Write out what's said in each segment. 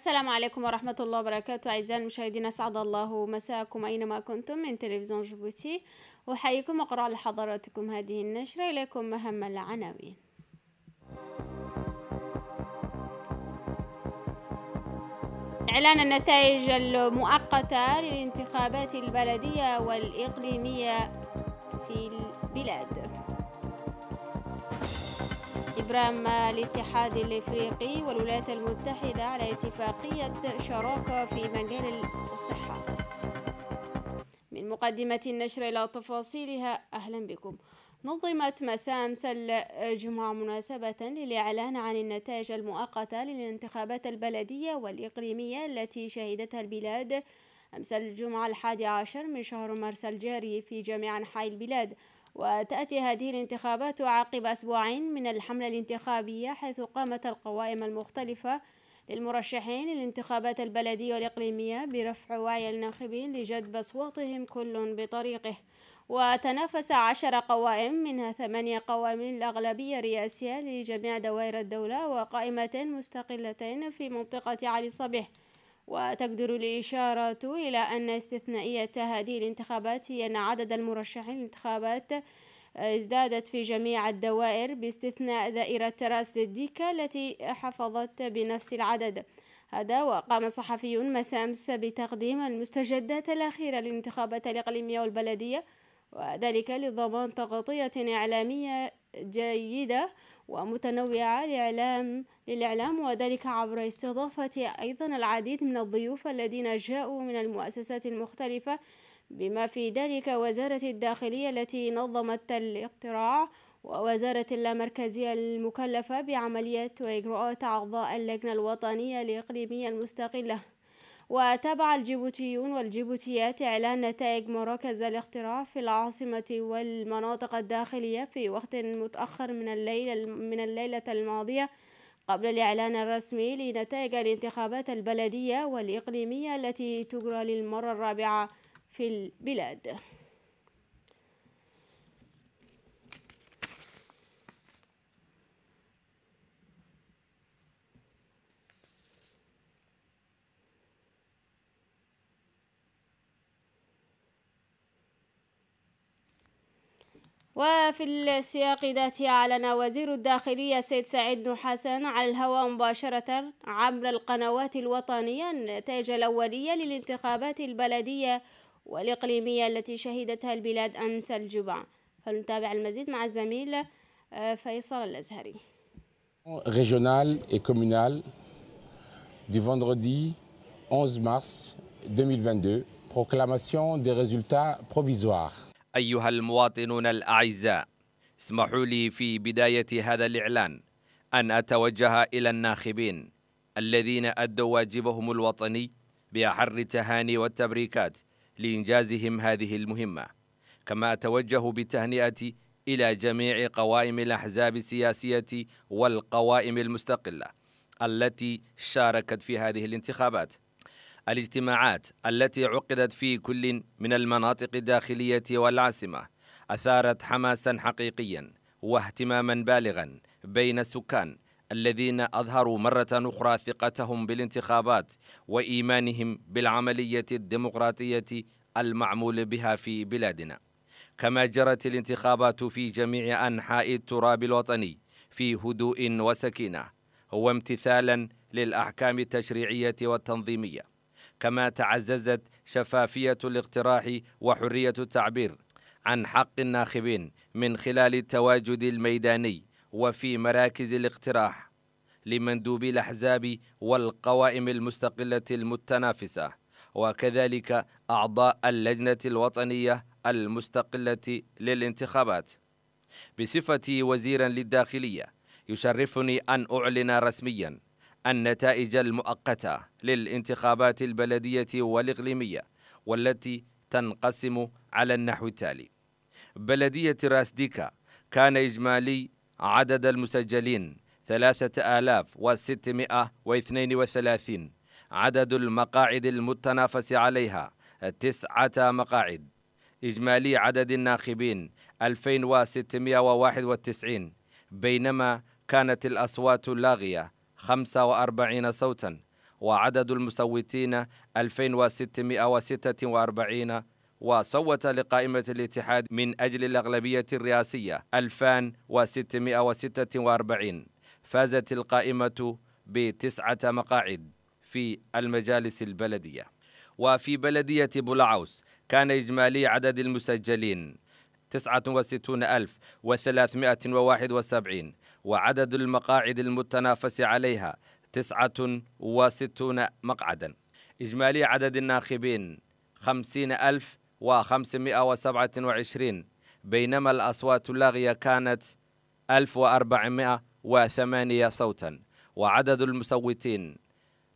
السلام عليكم ورحمة الله وبركاته أعزائي المشاهدين أسعد الله مساءكم أينما كنتم من تلفزيون جيبوتي أحييكم وأقرأ لحضراتكم هذه النشرة إليكم أهم العناوين إعلان النتائج المؤقتة للانتخابات البلدية والإقليمية في البلاد إبرام الاتحاد الإفريقي والولايات المتحدة على اتفاقية شراكة في مجال الصحة من مقدمة النشر إلى تفاصيلها أهلا بكم نظمت مساء أمس الجمعة مناسبة للإعلان عن النتائج المؤقتة للانتخابات البلدية والإقليمية التي شهدتها البلاد أمس الجمعة الحادي عشر من شهر مارس الجاري في جميع أنحاء البلاد وتأتي هذه الانتخابات عقب أسبوعين من الحملة الانتخابية حيث قامت القوائم المختلفة للمرشحين للانتخابات البلدية والإقليمية برفع وعي الناخبين لجذب أصواتهم كل بطريقه وتنافس عشر قوائم منها ثمانية قوائم للأغلبية الرئاسية لجميع دوائر الدولة وقائمتين مستقلتين في منطقة علي صبيح وتقدر الإشارة إلى أن استثنائية هذه الانتخابات هي أن عدد المرشحين للانتخابات آه، ازدادت في جميع الدوائر باستثناء دائرة راس الديكة التي حفظت بنفس العدد هذا وقام صحفي مساء أمس بتقديم المستجدات الأخيرة للانتخابات الإقليمية والبلدية وذلك لضمان تغطية إعلامية جيدة ومتنوعة لإعلام للإعلام وذلك عبر استضافة أيضا العديد من الضيوف الذين جاءوا من المؤسسات المختلفة بما في ذلك وزارة الداخلية التي نظمت الاقتراع ووزارة اللامركزية المكلفة بعملية وإجراءات أعضاء اللجنة الوطنية الإقليمية المستقلة وتابع الجيبوتيون والجيبوتيات إعلان نتائج مراكز الاقتراع في العاصمة والمناطق الداخلية في وقت متأخر من الليلة من الليلة الماضية قبل الإعلان الرسمي لنتائج الانتخابات البلدية والإقليمية التي تجرى للمرة الرابعة في البلاد وفي السياق ذاته أعلن وزير الداخلية سيد سعيد نحاسن على الهواء مباشرة عبر القنوات الوطنية النتائج الأولية للانتخابات البلدية والإقليمية التي شهدتها البلاد أمس الجمعة فلنتابع المزيد مع الزميل آه، فيصل الأزهري ريجونال et كومونال du vendredi 11 mars 2022, proclamation des résultats provisoires أيها المواطنون الأعزاء اسمحوا لي في بداية هذا الإعلان أن أتوجه إلى الناخبين الذين أدوا واجبهم الوطني بأحر التهاني والتبريكات لإنجازهم هذه المهمة كما أتوجه بالتهنئة إلى جميع قوائم الأحزاب السياسية والقوائم المستقلة التي شاركت في هذه الانتخابات الاجتماعات التي عقدت في كل من المناطق الداخلية والعاصمة أثارت حماسا حقيقيا واهتماما بالغا بين السكان الذين أظهروا مرة أخرى ثقتهم بالانتخابات وإيمانهم بالعملية الديمقراطية المعمول بها في بلادنا كما جرت الانتخابات في جميع أنحاء التراب الوطني في هدوء وسكينة وامتثالا للأحكام التشريعية والتنظيمية كما تعززت شفافية الاقتراح وحرية التعبير عن حق الناخبين من خلال التواجد الميداني وفي مراكز الاقتراح لمندوبي الأحزاب والقوائم المستقلة المتنافسة وكذلك أعضاء اللجنة الوطنية المستقلة للانتخابات بصفتي وزيرا للداخلية يشرفني أن أعلن رسمياً النتائج المؤقتة للانتخابات البلدية والإقليمية والتي تنقسم على النحو التالي بلدية راس ديكا كان إجمالي عدد المسجلين 3632 عدد المقاعد المتنافس عليها تسعة مقاعد إجمالي عدد الناخبين 2691 بينما كانت الأصوات اللاغية 45 صوتا وعدد المصوتين 2646 وصوت لقائمة الاتحاد من أجل الأغلبية الرئاسية 2646 فازت القائمة بتسعة مقاعد في المجالس البلدية وفي بلدية بولعوس كان إجمالي عدد المسجلين 69371 وعدد المقاعد المتنافس عليها 69 مقعدا إجمالي عدد الناخبين 50527 بينما الأصوات اللاغية كانت 1408 صوتا وعدد المصوتين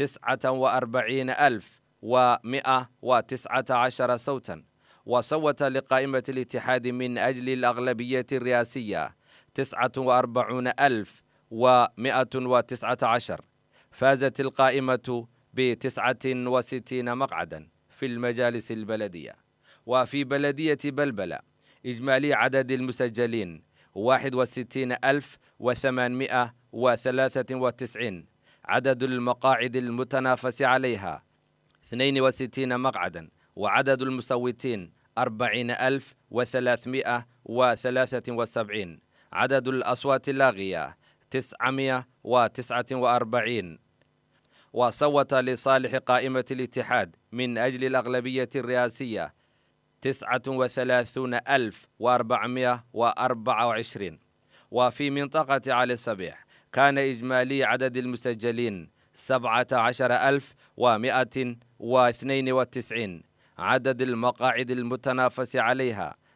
49119 صوتا وصوت لقائمة الاتحاد من أجل الأغلبية الرئاسية تسعة وأربعون ألف ومائة وتسعة عشر فازت القائمة بتسعة وستين مقعدا في المجالس البلدية وفي بلدية بلبلة إجمالي عدد المسجلين واحد وستين ألف وثمانمائة وثلاثة وتسعين عدد المقاعد المتنافس عليها 62 مقعدا وعدد المصوتين 40373 عدد الأصوات اللاغية 949 وصوت لصالح قائمة الاتحاد من أجل الأغلبية الرئاسية 39424 وفي منطقة علي الصبيح كان إجمالي عدد المسجلين 17192 عدد المقاعد المتنافس عليها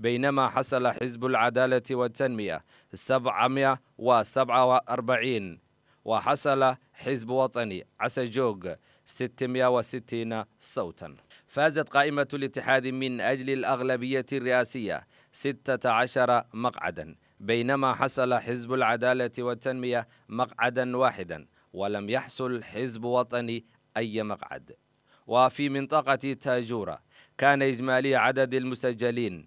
بينما حصل حزب العدالة والتنمية 747 وحصل حزب وطني عسجوج 660 صوتا فازت قائمة الاتحاد من أجل الأغلبية الرئاسية 16 مقعدا بينما حصل حزب العدالة والتنمية مقعدا واحدا ولم يحصل حزب وطني أي مقعد وفي منطقة تاجورة كان إجمالي عدد المسجلين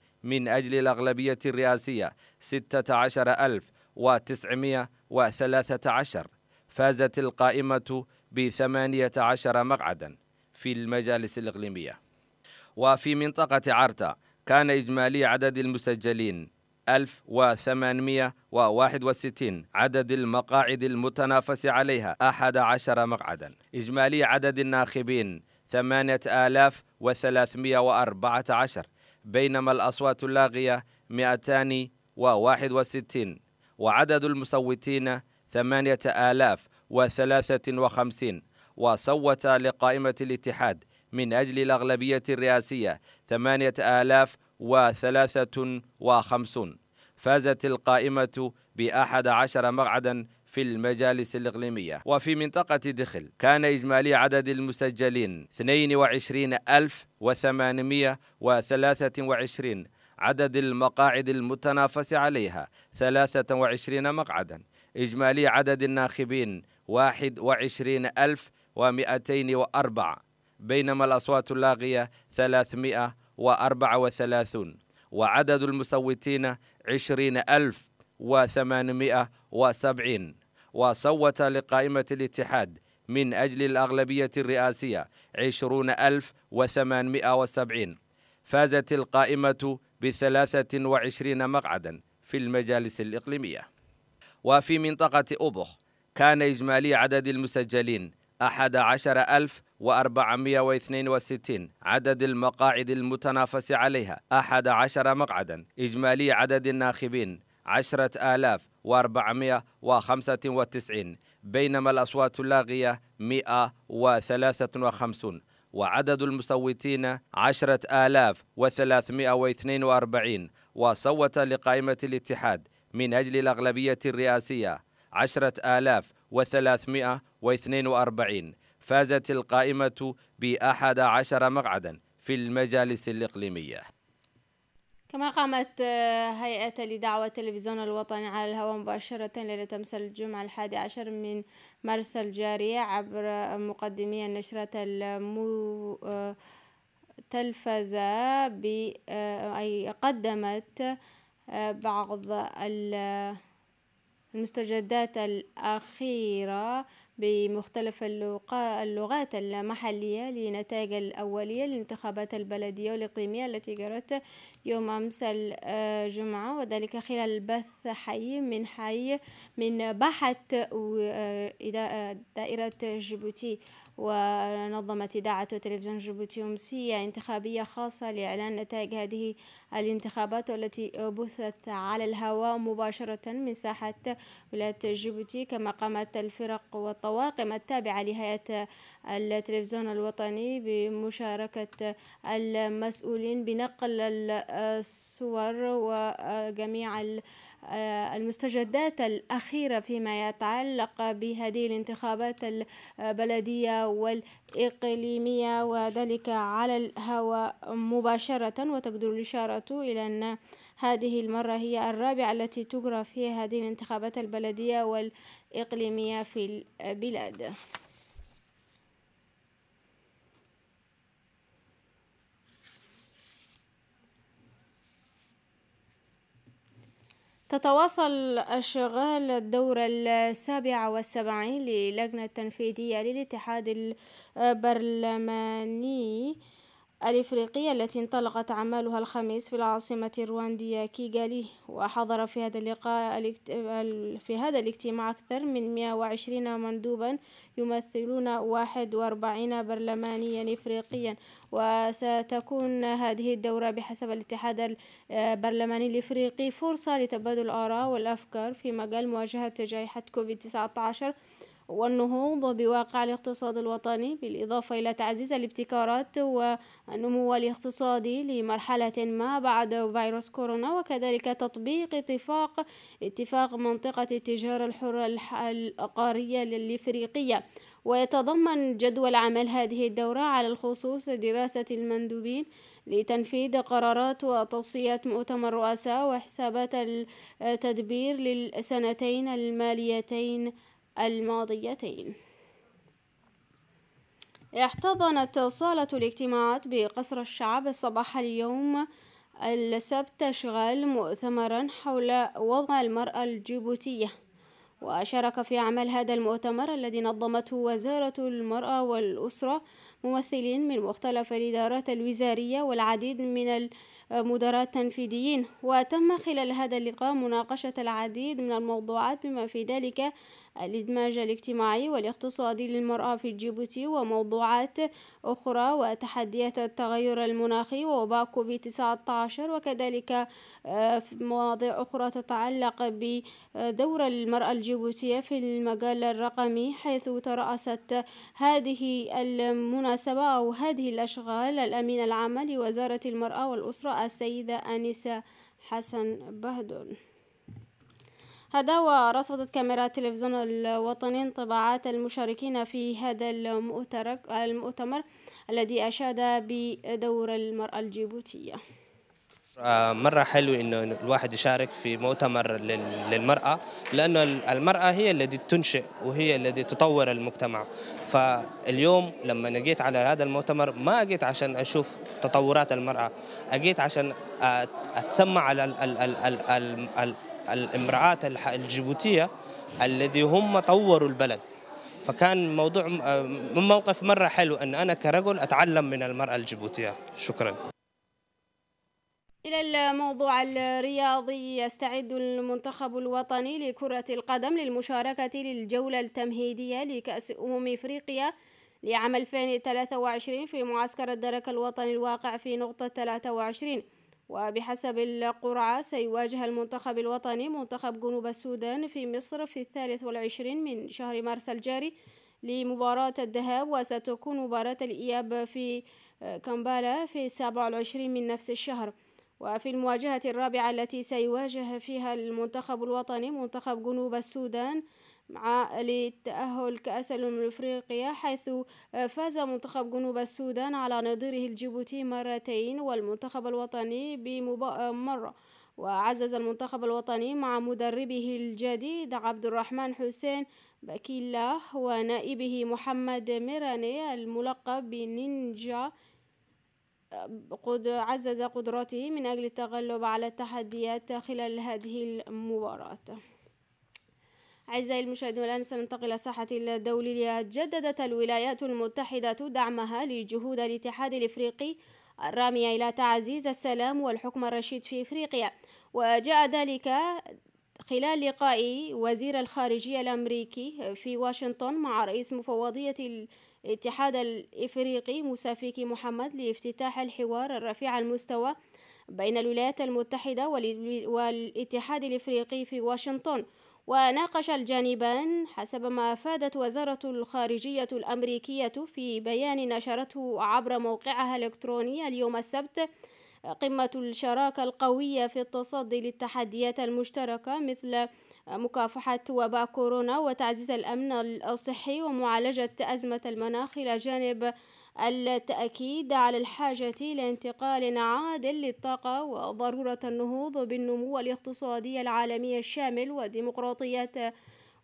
من أجل الأغلبية الرئاسية 16913 فازت القائمة ب 18 مقعدا في المجالس الإقليمية وفي منطقة عرتا كان إجمالي عدد المسجلين 1861 عدد المقاعد المتنافس عليها 11 مقعدا إجمالي عدد الناخبين 8314 بينما الأصوات اللاغية 261 وعدد المصوتين 8053 وصوت لقائمة الاتحاد من أجل الأغلبية الرئاسية 8053 فازت القائمة بأحد عشر مقعدا في المجالس الإقليمية وفي منطقة دخل كان إجمالي عدد المسجلين 22823 عدد المقاعد المتنافس عليها 23 مقعدا إجمالي عدد الناخبين 21204 بينما الأصوات اللاغية 334 وعدد المصوتين 20870 وصوت لقائمة الاتحاد من أجل الأغلبية الرئاسية 20870 فازت القائمة ب 23 مقعدا في المجالس الإقليمية وفي منطقة أبخ كان إجمالي عدد المسجلين 11462 عدد المقاعد المتنافس عليها 11 مقعدا إجمالي عدد الناخبين 10000 495 بينما الأصوات اللاغية 153 وعدد المصوتين 10342 وصوت لقائمة الاتحاد من أجل الأغلبية الرئاسية 10342 فازت القائمة بأحد عشر مقعدا في المجالس الإقليمية كما قامت آه، هيئة لدعوة تلفزيون الوطني على الهواء مباشرة ليلة أمس الجمعة الحادي عشر من مارس الجارية عبر مقدمي النشرة المو تلفزة ب آه، أي قدمت آه، بعض المستجدات الأخيرة بمختلف اللغات المحلية لنتائج الأولية للانتخابات البلدية والإقليمية التي جرت يوم أمس الجمعة وذلك خلال بث حي من حي من باحة دائرة جيبوتي ونظمت إذاعة تلفزيون جيبوتي أمسية انتخابية خاصة لإعلان نتائج هذه الانتخابات والتي بثت على الهواء مباشرة من ساحة ولاية جيبوتي كما قامت الفرق والطوارئ الطواقم التابعة لهيئة التلفزيون الوطني بمشاركة المسؤولين بنقل الصور وجميع المستجدات الأخيرة فيما يتعلق بهذه الانتخابات البلدية والإقليمية وذلك على الهواء مباشرة وتقدر الإشارة إلى أن هذه المرة هي الرابعة التي تجرى فيها هذه الانتخابات البلدية والإقليمية في البلاد تتواصل أشغال الدورة السابعة والسبعين للجنة التنفيذية للاتحاد البرلماني الإفريقية التي انطلقت أعمالها الخميس في العاصمة الرواندية كيغالي وحضر في هذا اللقاء في هذا الاجتماع أكثر من 120 مندوبا يمثلون 41 برلمانيا إفريقيا وستكون هذه الدورة بحسب الاتحاد البرلماني الإفريقي فرصة لتبادل الآراء والأفكار في مجال مواجهة جائحة كوفيد 19 والنهوض بواقع الاقتصاد الوطني بالإضافة إلى تعزيز الابتكارات والنمو الاقتصادي لمرحلة ما بعد فيروس كورونا وكذلك تطبيق اتفاق اتفاق منطقة التجارة الحرة العقارية الإفريقية ويتضمن جدول عمل هذه الدورة على الخصوص دراسة المندوبين لتنفيذ قرارات وتوصيات مؤتمر رؤساء وحسابات التدبير للسنتين الماليتين الماضيتين احتضنت صالة الاجتماعات بقصر الشعب صباح اليوم السبت تشغل مؤتمرا حول وضع المرأة الجيبوتية وشارك في عمل هذا المؤتمر الذي نظمته وزارة المرأة والأسرة ممثلين من مختلف الإدارات الوزارية والعديد من مدراء تنفيذيين وتم خلال هذا اللقاء مناقشة العديد من الموضوعات بما في ذلك الإدماج الاجتماعي والاقتصادي للمرأة في جيبوتي وموضوعات أخرى وتحديات التغير المناخي ووباء كوفيد 19 وكذلك آه، مواضيع أخرى تتعلق بدور المرأة الجيبوتية في المجال الرقمي حيث ترأست هذه المناسبة أو هذه الأشغال الأمين العام لوزارة المرأة والأسرة السيدة أنسة حسن بهدول هذا ورصدت كاميرا التلفزيون الوطني انطباعات المشاركين في هذا المؤتمر الذي أشاد بدور المرأة الجيبوتية آه، مرة حلو إنه الواحد يشارك في مؤتمر للمرأة لأنه المرأة هي التي تنشئ وهي التي تطور المجتمع فاليوم لما جيت على هذا المؤتمر ما أجيت عشان أشوف تطورات المرأة أجيت عشان أتسمع على الامرأات الجيبوتية الذي هم طوروا البلد فكان موضوع من آه، موقف مرة حلو أن أنا كرجل أتعلم من المرأة الجيبوتية شكرا إلى الموضوع الرياضي يستعد المنتخب الوطني لكرة القدم للمشاركة للجولة التمهيدية لكأس أمم إفريقيا لعام 2023 في معسكر الدرك الوطني الواقع في نقطة 23 وبحسب القرعة سيواجه المنتخب الوطني منتخب جنوب السودان في مصر في الثالث والعشرين من شهر مارس الجاري لمباراة الذهاب وستكون مباراة الإياب في كامبالا في 27 من نفس الشهر وفي المواجهة الرابعة التي سيواجه فيها المنتخب الوطني منتخب جنوب السودان مع للتأهل كأس الأمم الأفريقية حيث فاز منتخب جنوب السودان على نظيره الجيبوتي مرتين والمنتخب الوطني بمرة وعزز المنتخب الوطني مع مدربه الجديد عبد الرحمن حسين بكيلا ونائبه محمد ميراني الملقب بنينجا قد عزز قدراته من أجل التغلب على التحديات خلال هذه المباراة أعزائي المشاهدون الآن سننتقل إلى ساحة الدولية جددت الولايات المتحدة دعمها لجهود الاتحاد الإفريقي الرامية إلى تعزيز السلام والحكم الرشيد في إفريقيا وجاء ذلك خلال لقاء وزير الخارجية الأمريكي في واشنطن مع رئيس مفوضية الاتحاد الإفريقي مسافيكي محمد لافتتاح الحوار الرفيع المستوى بين الولايات المتحدة والاتحاد الإفريقي في واشنطن وناقش الجانبان حسب ما أفادت وزارة الخارجية الأمريكية في بيان نشرته عبر موقعها الإلكتروني اليوم السبت قمة الشراكة القوية في التصدي للتحديات المشتركة مثل مكافحة وباء كورونا وتعزيز الأمن الصحي ومعالجة أزمة المناخ إلى جانب التأكيد على الحاجة لانتقال عادل للطاقة وضرورة النهوض بالنمو الاقتصادي العالمي الشامل وديمقراطية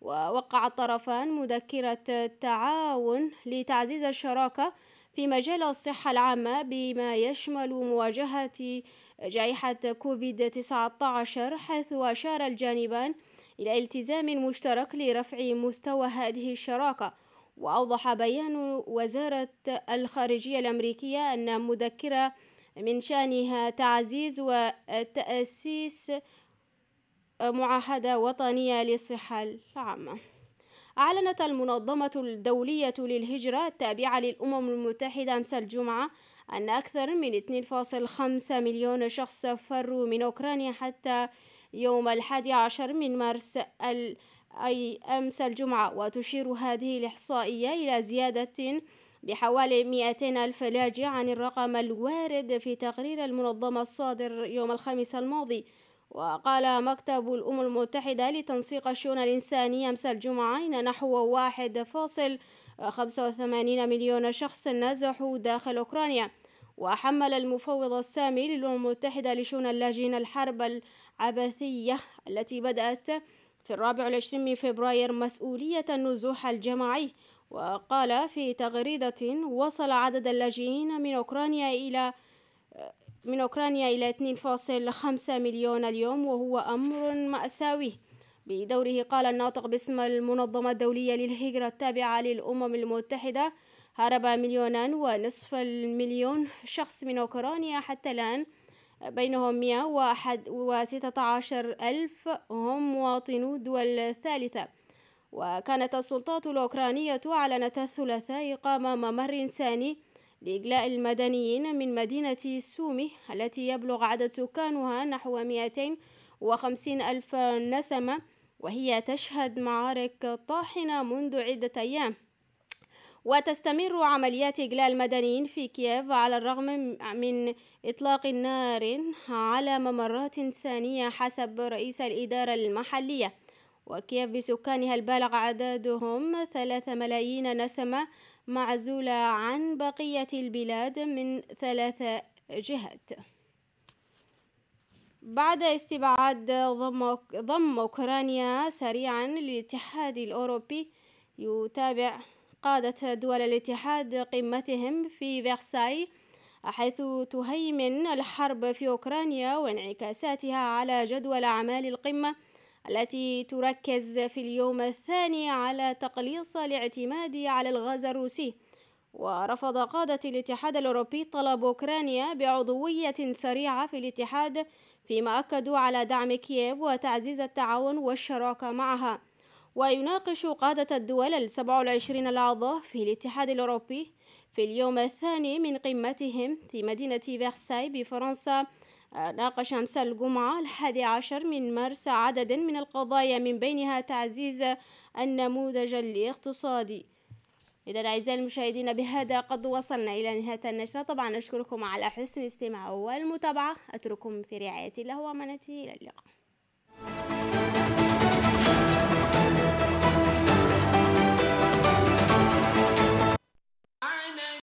ووقع الطرفان مذكرة تعاون لتعزيز الشراكة في مجال الصحة العامة بما يشمل مواجهة جائحة كوفيد 19 حيث أشار الجانبان إلى التزام مشترك لرفع مستوى هذه الشراكة وأوضح بيان وزارة الخارجية الأمريكية أن مذكرة من شأنها تعزيز وتأسيس معاهدة وطنية للصحة العامة أعلنت المنظمة الدولية للهجرة التابعة للأمم المتحدة أمس الجمعة أن أكثر من 2.5 مليون شخص فروا من أوكرانيا حتى يوم الحادي عشر من مارس أي أمس الجمعة وتشير هذه الإحصائية إلى زيادة بحوالي 200 ألف لاجئ عن الرقم الوارد في تقرير المنظمة الصادر يوم الخميس الماضي وقال مكتب الأمم المتحدة لتنسيق الشؤون الإنسانية أمس الجمعة إن نحو 1.85 مليون شخص نزحوا داخل أوكرانيا وحمل المفوض السامي للأمم المتحدة لشؤون اللاجئين الحرب العبثية التي بدأت في الرابع والعشرين من فبراير مسؤولية النزوح الجماعي وقال في تغريدة وصل عدد اللاجئين من أوكرانيا إلى من أوكرانيا إلى 2.5 مليون اليوم وهو أمر مأساوي بدوره قال الناطق باسم المنظمة الدولية للهجرة التابعة للأمم المتحدة هرب مليونان ونصف المليون شخص من أوكرانيا حتى الآن بينهم 116 ألف هم مواطنو دول ثالثة وكانت السلطات الأوكرانية أعلنت الثلاثاء إقامة ممر إنساني لإجلاء المدنيين من مدينة سومي التي يبلغ عدد سكانها نحو 250 ألف نسمة وهي تشهد معارك طاحنة منذ عدة أيام وتستمر عمليات إجلاء المدنيين في كييف على الرغم من إطلاق نار على ممرات ثانية حسب رئيس الإدارة المحلية وكييف بسكانها البالغ عددهم ثلاثة ملايين نسمة معزولة عن بقية البلاد من ثلاث جهات بعد استبعاد ضم, ضم أوكرانيا سريعا للاتحاد الأوروبي يتابع قادة دول الاتحاد قمتهم في فيرساي حيث تهيمن الحرب في أوكرانيا وانعكاساتها على جدول أعمال القمة التي تركز في اليوم الثاني على تقليص الاعتماد على الغاز الروسي ورفض قادة الاتحاد الأوروبي طلب أوكرانيا بعضوية سريعة في الاتحاد فيما أكدوا على دعم كييف وتعزيز التعاون والشراكة معها ويناقش قادة الدول السبع والعشرين الأعضاء في الاتحاد الأوروبي في اليوم الثاني من قمتهم في مدينة فرساي بفرنسا ناقش أمس الجمعة الحادي عشر من مارس عددا من القضايا من بينها تعزيز النموذج الاقتصادي إذا أعزائي المشاهدين بهذا قد وصلنا إلى نهاية النشرة طبعا أشكركم على حسن الاستماع والمتابعة أترككم في رعاية الله وأمانته إلى اللقاء